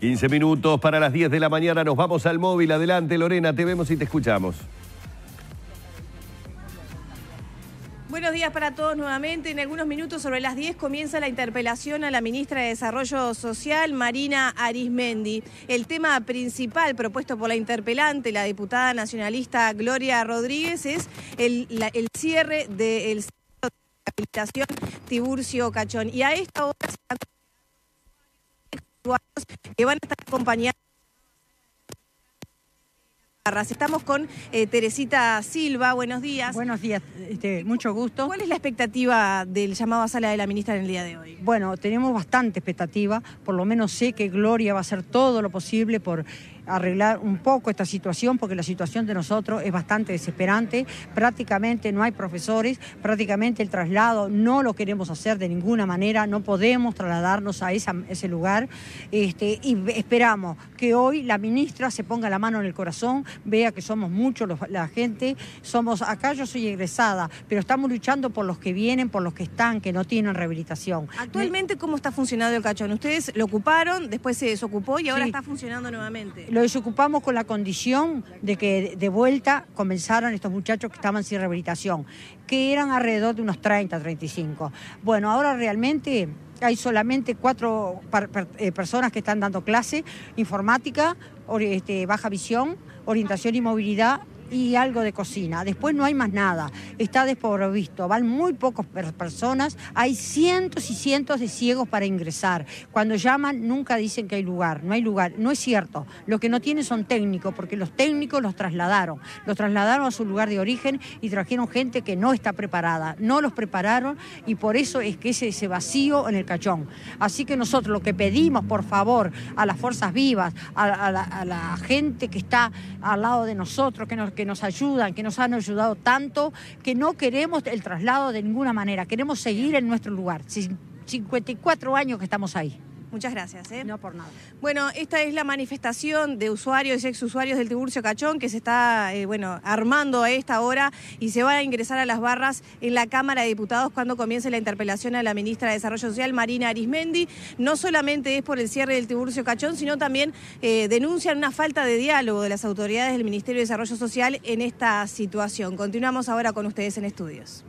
15 minutos para las 10 de la mañana, nos vamos al móvil. Adelante, Lorena, te vemos y te escuchamos. Buenos días para todos nuevamente. En algunos minutos sobre las 10 comienza la interpelación a la ministra de Desarrollo Social, Marina Arismendi. El tema principal propuesto por la interpelante, la diputada nacionalista Gloria Rodríguez, es el, cierre del Centro de Rehabilitación Tiburcio Cachón. Y a esta hora que van a estar acompañando Estamos con eh, Teresita Silva, buenos días. Buenos días, este, mucho gusto. ¿Cuál es la expectativa del llamado a sala de la ministra en el día de hoy? Bueno, tenemos bastante expectativa, por lo menos sé que Gloria va a hacer todo lo posible por arreglar un poco esta situación, porque la situación de nosotros es bastante desesperante, prácticamente no hay profesores, prácticamente el traslado no lo queremos hacer de ninguna manera, no podemos trasladarnos a ese lugar este, y esperamos que hoy la ministra se ponga la mano en el corazón, vea que somos muchos la gente, somos, acá yo soy egresada, pero estamos luchando por los que vienen, por los que están, que no tienen rehabilitación. Actualmente, ¿cómo está funcionando el cachón? Ustedes lo ocuparon, después se desocupó y ahora está funcionando nuevamente. Lo desocupamos con la condición de que de vuelta comenzaron estos muchachos que estaban sin rehabilitación, que eran alrededor de unos 30, 35. Bueno, ahora realmente hay solamente cuatro eh, personas que están dando clase, informática, este, baja visión, orientación y movilidad y algo de cocina. Después no hay más nada. Está desprovisto. Van muy pocas personas. Hay cientos y cientos de ciegos para ingresar. Cuando llaman nunca dicen que hay lugar. No hay lugar. No es cierto. Lo que no tienen son técnicos, porque los técnicos los trasladaron. Los trasladaron a su lugar de origen y trajeron gente que no está preparada. No los prepararon y por eso es que ese, ese vacío en el cachón. Así que nosotros lo que pedimos, por favor, a las fuerzas vivas, a la gente que está al lado de nosotros, que nos que nos ayudan, que nos han ayudado tanto, que no queremos el traslado de ninguna manera, queremos seguir en nuestro lugar. 54 años que estamos ahí. Muchas gracias. ¿eh? No por nada. Bueno, esta es la manifestación de usuarios y exusuarios del Tiburcio Cachón que se está eh, bueno, armando a esta hora y se va a ingresar a las barras en la Cámara de Diputados cuando comience la interpelación a la ministra de Desarrollo Social, Marina Arismendi. No solamente es por el cierre del Tiburcio Cachón, sino también eh, denuncian una falta de diálogo de las autoridades del Ministerio de Desarrollo Social en esta situación. Continuamos ahora con ustedes en estudios.